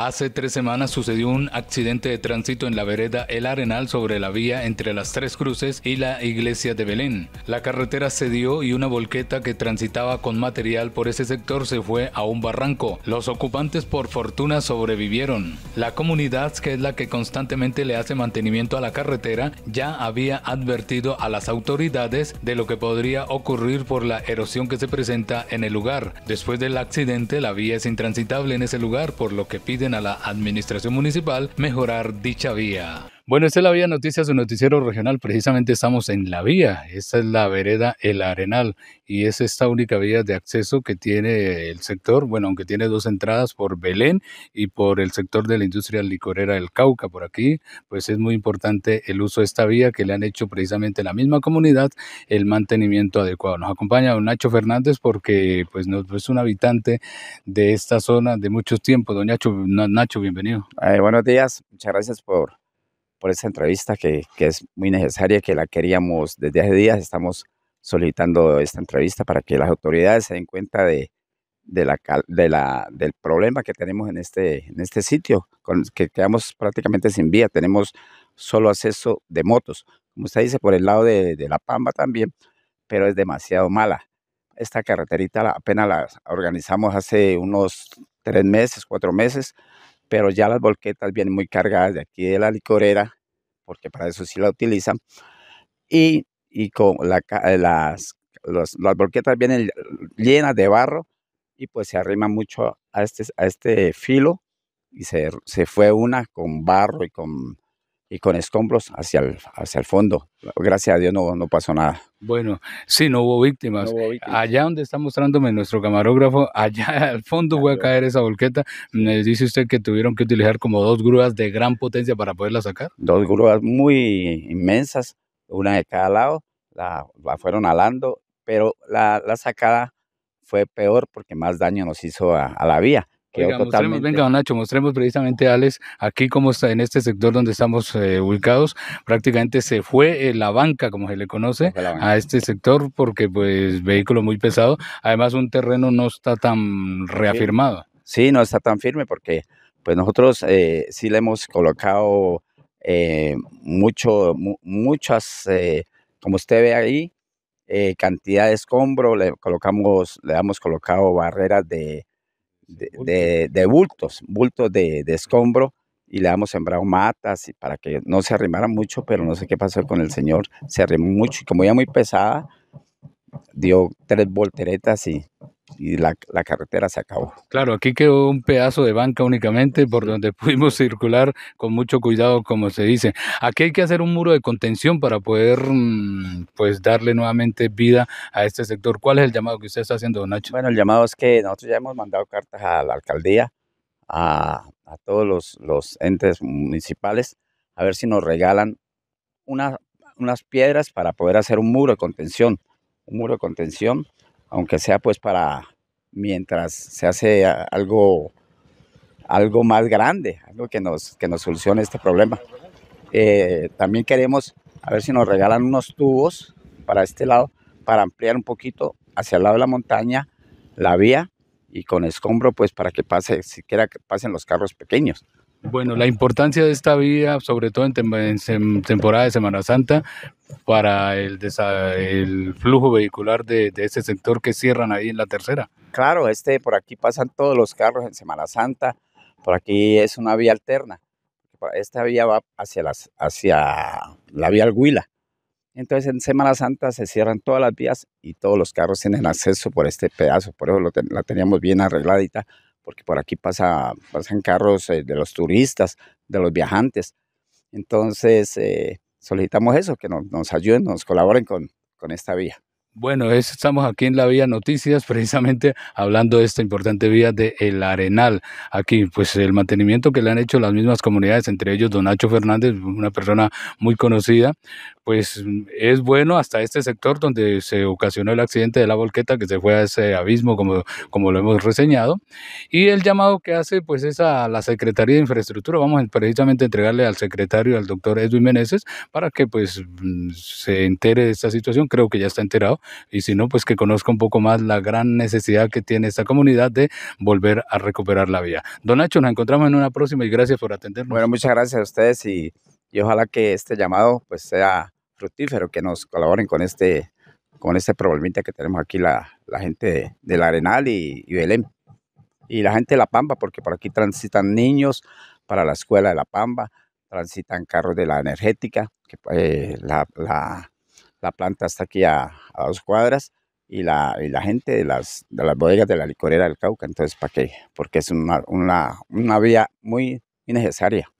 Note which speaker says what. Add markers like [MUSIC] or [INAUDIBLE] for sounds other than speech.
Speaker 1: Hace tres semanas sucedió un accidente de tránsito en la vereda El Arenal sobre la vía entre las Tres Cruces y la iglesia de Belén. La carretera cedió y una volqueta que transitaba con material por ese sector se fue a un barranco. Los ocupantes por fortuna sobrevivieron. La comunidad, que es la que constantemente le hace mantenimiento a la carretera, ya había advertido a las autoridades de lo que podría ocurrir por la erosión que se presenta en el lugar. Después del accidente, la vía es intransitable en ese lugar, por lo que piden a la administración municipal mejorar dicha vía. Bueno, esta es la Vía Noticias, su noticiero regional. Precisamente estamos en la vía. Esta es la vereda El Arenal y es esta única vía de acceso que tiene el sector. Bueno, aunque tiene dos entradas por Belén y por el sector de la industria licorera del Cauca. Por aquí, pues es muy importante el uso de esta vía que le han hecho precisamente la misma comunidad el mantenimiento adecuado. Nos acompaña don Nacho Fernández porque pues es un habitante de esta zona de muchos tiempos. Don Nacho, bienvenido. buenos días, muchas gracias por por esta entrevista que, que es muy
Speaker 2: necesaria, que la queríamos desde hace días. Estamos solicitando esta entrevista para que las autoridades se den cuenta de, de la, de la, del problema que tenemos en este, en este sitio, con, que quedamos prácticamente sin vía, tenemos solo acceso de motos, como usted dice, por el lado de, de La Pamba también, pero es demasiado mala. Esta carreterita apenas la organizamos hace unos tres meses, cuatro meses, pero ya las bolquetas vienen muy cargadas de aquí de la licorera, porque para eso sí la utilizan. Y, con eh, las, los, las vienen llenas de barro y pues se arrima mucho a este, a este filo y se, se fue una con barro y con y con escombros hacia el, hacia el fondo. Gracias a Dios no, no pasó nada.
Speaker 1: Bueno, sí, no hubo víctimas. Allá donde está mostrándome nuestro camarógrafo, allá [LAUGHS] al fondo fue a caer esa volqueta. Me dice usted que tuvieron que utilizar como dos grúas de gran potencia para poderla sacar.
Speaker 2: Dos grúas muy inmensas, una de cada lado, la, fueron alando, pero la, sacada fue peor porque más daño nos hizo a
Speaker 1: la vía venga, don Nacho, mostremos precisamente, a Alex, aquí como está en este sector donde estamos eh, ubicados, prácticamente se fue eh, la banca, como se le conoce, a este sector porque pues vehículo muy pesado, además un terreno no está tan reafirmado. Sí, no está tan firme porque pues
Speaker 2: nosotros eh, sí le hemos colocado mucho, muchas, como usted ve ahí, cantidad de escombro, le colocamos, le hemos colocado barreras de de, bultos, bultos de, escombro y le hemos sembrado matas y para que no se arrimara mucho, pero no sé qué pasó con el señor, se arrimó mucho y como ya muy pesada, dio tres volteretas y y la, carretera se acabó.
Speaker 1: Claro, aquí quedó un pedazo de banca únicamente por donde [LAUGHS] pudimos circular con mucho cuidado, como se dice. Aquí hay que hacer un muro de contención para poder mm, pues darle nuevamente vida a este sector. ¿Cuál es el llamado que usted está haciendo, don Nacho? Bueno, el llamado es que nosotros ya hemos mandado cartas a la alcaldía, a,
Speaker 2: todos los, entes municipales, a ver si nos regalan unas piedras para poder hacer un muro de contención. Un muro de contención aunque sea pues para mientras se hace algo, algo más grande, algo que nos, que nos solucione este problema. Eh, también queremos a ver si nos regalan unos tubos para este lado, para ampliar un poquito hacia el lado de la montaña la vía y con escombro pues para que pase, siquiera que pasen los carros pequeños.
Speaker 1: Bueno, la importancia de esta vía, sobre todo en temporada de Semana Santa, para el, el flujo vehicular de, ese sector que cierran ahí en la tercera. Claro, este por aquí pasan todos los carros en Semana Santa, por aquí
Speaker 2: es una vía alterna. Esta vía va hacia, las, hacia la vía Alguila. Entonces en Semana Santa se cierran todas las vías y todos los carros tienen acceso por este pedazo, por eso la teníamos bien arregladita, porque por aquí pasa, pasan carros eh, de los turistas, de los viajantes. Entonces, eh, solicitamos eso, que nos, ayuden, nos colaboren con, con esta vía.
Speaker 1: Bueno, estamos aquí en la Vía Noticias, [LAUGHS] precisamente hablando de esta importante vía de El Arenal. Aquí, pues el mantenimiento que le han hecho las mismas comunidades, entre ellos Don Nacho Fernández, una persona muy conocida, pues mm, es bueno hasta este sector donde se ocasionó el accidente de la volqueta que se fue a ese abismo como, como lo hemos reseñado y el llamado que hace pues es a la Secretaría de Infraestructura vamos precisamente a entregarle al secretario al doctor Edwin Meneses para que pues mm, se entere de esta situación creo que ya está enterado y si no pues que conozca un poco más la gran necesidad que tiene esta comunidad de volver a recuperar la vía don Nacho nos encontramos en una próxima y gracias por atendernos bueno muchas gracias a ustedes y y ojalá que este llamado pues sea
Speaker 2: fructífero que nos colaboren con este, con este problemita que tenemos aquí la, la gente del Arenal y, Belén. Y la gente de La Pamba, porque por aquí transitan niños para la escuela de La Pamba, transitan carros de la energética, que eh, la, la, planta está aquí a, dos cuadras, y la, y la gente de las, de las bodegas de la licorera del Cauca. Entonces, ¿para qué? Porque es una, una, una vía muy necesaria.